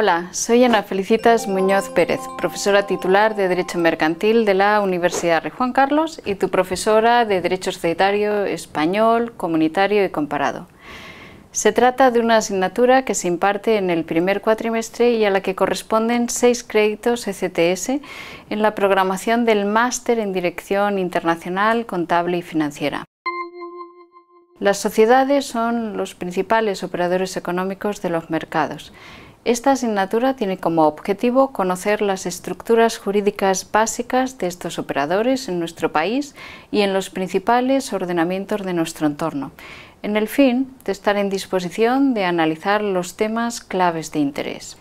Hola, soy Ana Felicitas Muñoz Pérez, profesora titular de Derecho Mercantil de la Universidad de Juan Carlos y tu profesora de Derecho Societario Español, Comunitario y Comparado. Se trata de una asignatura que se imparte en el primer cuatrimestre y a la que corresponden seis créditos ECTS en la programación del Máster en Dirección Internacional, Contable y Financiera. Las sociedades son los principales operadores económicos de los mercados esta asignatura tiene como objetivo conocer las estructuras jurídicas básicas de estos operadores en nuestro país y en los principales ordenamientos de nuestro entorno, en el fin de estar en disposición de analizar los temas claves de interés.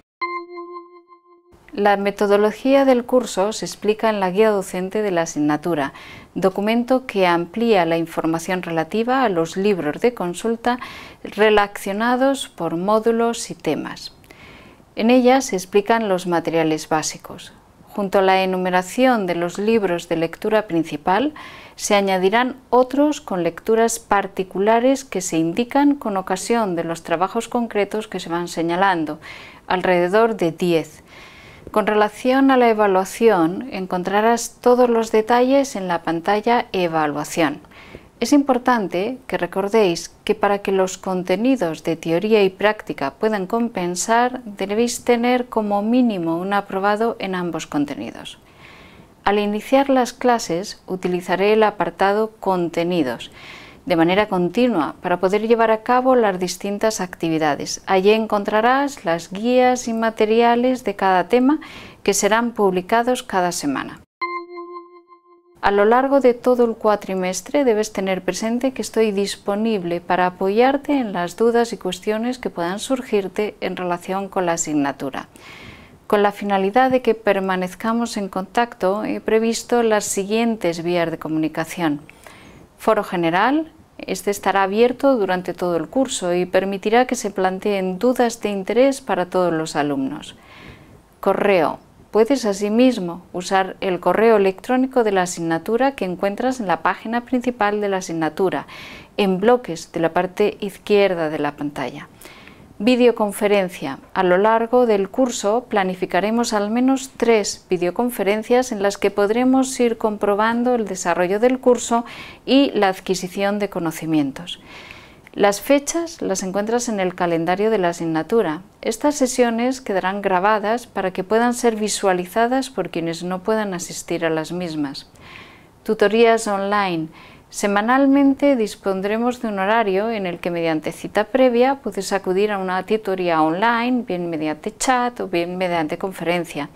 La metodología del curso se explica en la guía docente de la asignatura, documento que amplía la información relativa a los libros de consulta relacionados por módulos y temas. En ella se explican los materiales básicos. Junto a la enumeración de los libros de lectura principal, se añadirán otros con lecturas particulares que se indican con ocasión de los trabajos concretos que se van señalando, alrededor de 10. Con relación a la evaluación, encontrarás todos los detalles en la pantalla Evaluación. Es importante que recordéis que para que los contenidos de teoría y práctica puedan compensar, debéis tener como mínimo un aprobado en ambos contenidos. Al iniciar las clases utilizaré el apartado Contenidos de manera continua para poder llevar a cabo las distintas actividades. Allí encontrarás las guías y materiales de cada tema que serán publicados cada semana. A lo largo de todo el cuatrimestre debes tener presente que estoy disponible para apoyarte en las dudas y cuestiones que puedan surgirte en relación con la asignatura. Con la finalidad de que permanezcamos en contacto, he previsto las siguientes vías de comunicación. Foro general, este estará abierto durante todo el curso y permitirá que se planteen dudas de interés para todos los alumnos. Correo Puedes asimismo usar el correo electrónico de la asignatura que encuentras en la página principal de la asignatura, en bloques de la parte izquierda de la pantalla. Videoconferencia. A lo largo del curso planificaremos al menos tres videoconferencias en las que podremos ir comprobando el desarrollo del curso y la adquisición de conocimientos. Las fechas las encuentras en el calendario de la asignatura. Estas sesiones quedarán grabadas para que puedan ser visualizadas por quienes no puedan asistir a las mismas. Tutorías online. Semanalmente dispondremos de un horario en el que mediante cita previa puedes acudir a una tutoría online, bien mediante chat o bien mediante conferencia.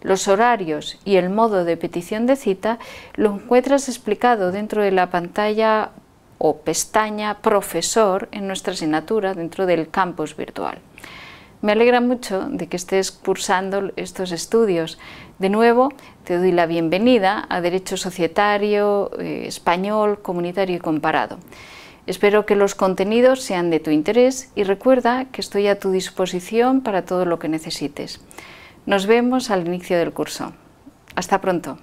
Los horarios y el modo de petición de cita lo encuentras explicado dentro de la pantalla o pestaña profesor en nuestra asignatura dentro del campus virtual. Me alegra mucho de que estés cursando estos estudios. De nuevo, te doy la bienvenida a Derecho Societario, eh, Español, Comunitario y Comparado. Espero que los contenidos sean de tu interés y recuerda que estoy a tu disposición para todo lo que necesites. Nos vemos al inicio del curso. Hasta pronto.